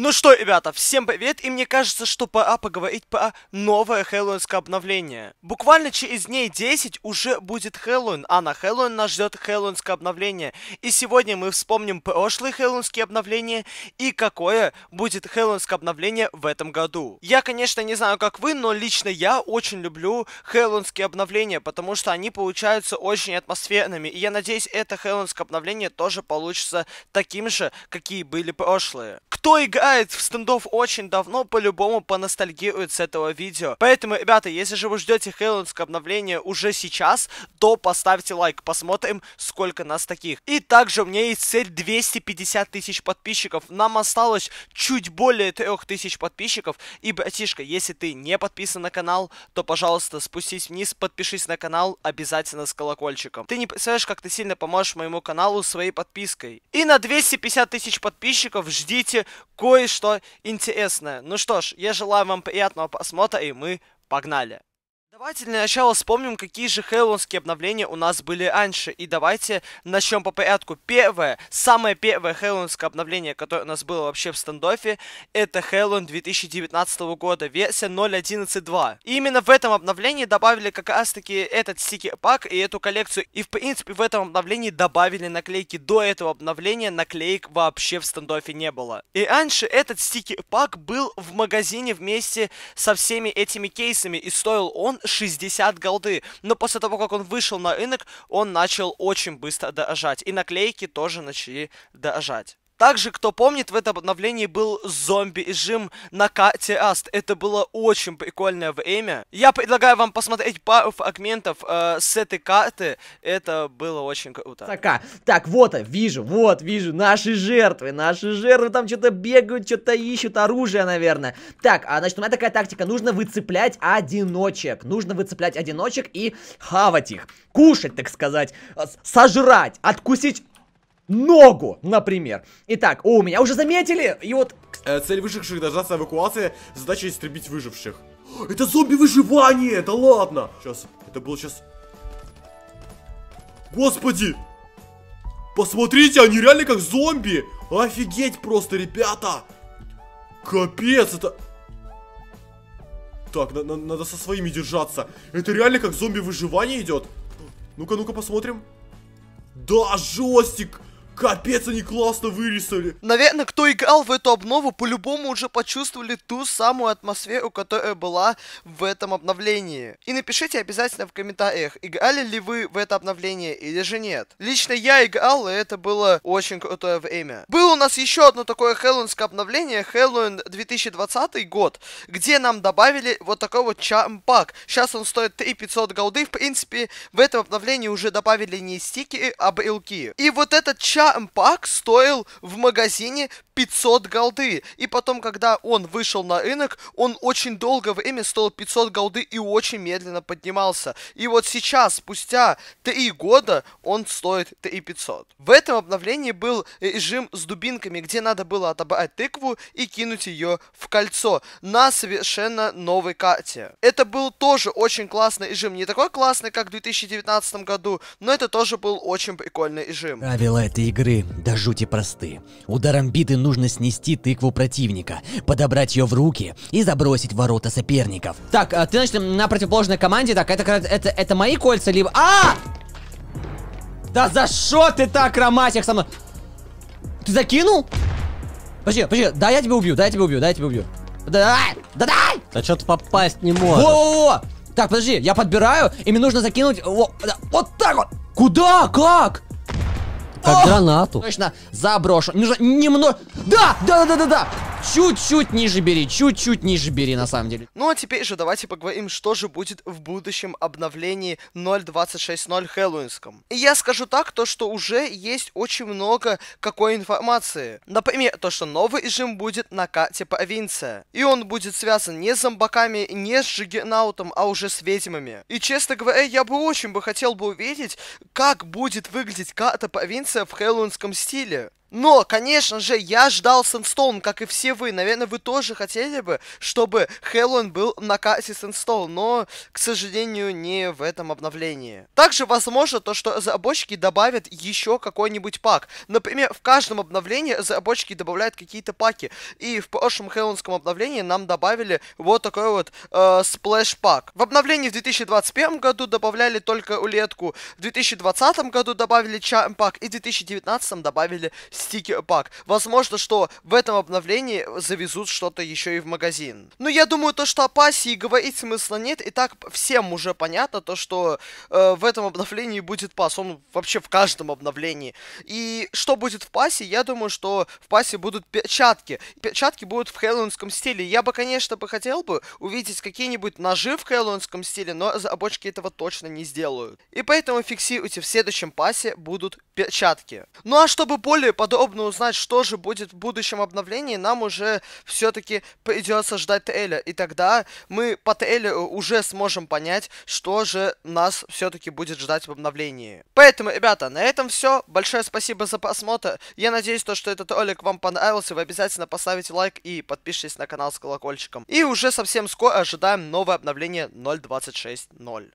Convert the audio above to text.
Ну что, ребята, всем привет, и мне кажется, что пора поговорить про новое хэллоуинское обновление. Буквально через дней 10 уже будет Хэллоуин, а на Хэллоуин нас ждет хэллоуинское обновление. И сегодня мы вспомним прошлые хэллоуинские обновления и какое будет хэллоуинское обновление в этом году. Я, конечно, не знаю, как вы, но лично я очень люблю хэллоуинские обновления, потому что они получаются очень атмосферными, и я надеюсь, это хэллоуинское обновление тоже получится таким же, какие были прошлые. Кто играет играет в стендов очень давно, по-любому поностальгирует с этого видео. Поэтому, ребята, если же вы ждете хэллоуинское обновление уже сейчас, то поставьте лайк, посмотрим, сколько нас таких. И также у меня есть цель 250 тысяч подписчиков. Нам осталось чуть более 3000 подписчиков. И, братишка, если ты не подписан на канал, то, пожалуйста, спустись вниз, подпишись на канал, обязательно с колокольчиком. Ты не представляешь, как ты сильно поможешь моему каналу своей подпиской. И на 250 тысяч подписчиков ждите кое кое-что интересное. Ну что ж, я желаю вам приятного просмотра, и мы погнали! Давайте для начала вспомним, какие же хэллоуинские обновления у нас были раньше. И давайте начнем по порядку. Первое, самое первое хэллоуинское обновление, которое у нас было вообще в стендофе, это Хэллоуин 2019 года, версия 0.11.2. именно в этом обновлении добавили как раз таки этот стикер-пак и эту коллекцию. И в принципе в этом обновлении добавили наклейки. До этого обновления наклеек вообще в стендофе не было. И раньше этот стикер-пак был в магазине вместе со всеми этими кейсами. И стоил он 60 голды. Но после того, как он вышел на рынок, он начал очень быстро дорожать. И наклейки тоже начали дорожать. Также, кто помнит, в этом обновлении был зомби жим на Кате Аст. Это было очень прикольное время. Я предлагаю вам посмотреть пару фрагментов э, с этой карты. Это было очень круто. Така. Так, вот, вижу, вот, вижу, наши жертвы, наши жертвы там что-то бегают, что-то ищут, оружие, наверное. Так, а, значит, у меня такая тактика, нужно выцеплять одиночек. Нужно выцеплять одиночек и хавать их. Кушать, так сказать, сожрать, откусить ногу, например. Итак, о, меня уже заметили, и вот... Э, цель выживших дождаться эвакуации, задача истребить выживших. Это зомби-выживание, да ладно! Сейчас, это было сейчас... Господи! Посмотрите, они реально как зомби! Офигеть просто, ребята! Капец, это... Так, на на надо со своими держаться. Это реально как зомби-выживание идет. Ну-ка, ну-ка, посмотрим. Да, жестик! Капец, они классно вырисовали. Наверное, кто играл в эту обнову, по-любому уже почувствовали ту самую атмосферу, которая была в этом обновлении. И напишите обязательно в комментариях, играли ли вы в это обновление или же нет. Лично я играл, и это было очень крутое время. Было у нас еще одно такое хэллоуинское обновление, Хэллоуин 2020 год, где нам добавили вот такой вот чампак. Сейчас он стоит 3500 голды, в принципе, в этом обновлении уже добавили не стики, а брелки. И вот этот чампак Пак, а пак стоил в магазине 500 голды. И потом, когда он вышел на рынок, он очень долгое время стоил 500 голды и очень медленно поднимался. И вот сейчас, спустя 3 года, он стоит 3500. В этом обновлении был режим с дубинками, где надо было отобрать тыкву и кинуть ее в кольцо на совершенно новой карте. Это был тоже очень классный режим. Не такой классный, как в 2019 году, но это тоже был очень прикольный режим. Правила этой игры игры до жути просты. Ударом биты нужно снести тыкву противника, подобрать ее в руки и забросить в ворота соперников. Так, а ты, значит, на противоположной команде, так, это, это, это мои кольца, либо... А! Да за что ты так, Ромасик, со мной? Ты закинул? Подожди, подожди, да я тебя убью, да я тебя убью, да я тебя убью. Да, да, да! Да что ты попасть не можешь. Во-во-во! Так, подожди, я подбираю, и мне нужно закинуть вот, вот так вот. Куда? Как? Как О! гранату. Точно, заброшен. Нужно немного... Да, да, да, да, да. Чуть-чуть ниже бери, чуть-чуть ниже бери, на самом деле. Ну, а теперь же давайте поговорим, что же будет в будущем обновлении 0.26.0 хэллоуинском. И я скажу так, то, что уже есть очень много какой информации. Например, то, что новый режим будет на карте провинция. И он будет связан не с зомбаками, не с Жигернаутом, а уже с ведьмами. И, честно говоря, я бы очень бы хотел бы увидеть, как будет выглядеть карта провинции творится в хэллоуинском стиле. Но, конечно же, я ждал Сэндстоун, как и все вы. Наверное, вы тоже хотели бы, чтобы Хэллоуин был на карте Сэндстоун, но, к сожалению, не в этом обновлении. Также возможно то, что разработчики добавят еще какой-нибудь пак. Например, в каждом обновлении разработчики добавляют какие-то паки. И в прошлом Хэллоуинском обновлении нам добавили вот такой вот э, сплэш-пак. В обновлении в 2021 году добавляли только улетку, в 2020 году добавили чарм-пак, и в 2019 добавили стикер-пак. Возможно, что в этом обновлении завезут что-то еще и в магазин. Но ну, я думаю, то, что о пассе говорить смысла нет, и так всем уже понятно, то, что э, в этом обновлении будет пас. Он вообще в каждом обновлении. И что будет в пассе? Я думаю, что в пассе будут перчатки. Перчатки будут в хэллоуинском стиле. Я бы, конечно, бы хотел бы увидеть какие-нибудь ножи в хэллоуинском стиле, но обочки этого точно не сделают. И поэтому фиксируйте, в следующем пассе будут перчатки. Ну а чтобы более подробно подробно узнать, что же будет в будущем обновлении, нам уже все-таки придется ждать Теля. И тогда мы по Телю э, уже сможем понять, что же нас все-таки будет ждать в обновлении. Поэтому, ребята, на этом все. Большое спасибо за просмотр. Я надеюсь, то, что этот ролик вам понравился. Вы обязательно поставите лайк и подпишитесь на канал с колокольчиком. И уже совсем скоро ожидаем новое обновление 0.26.0.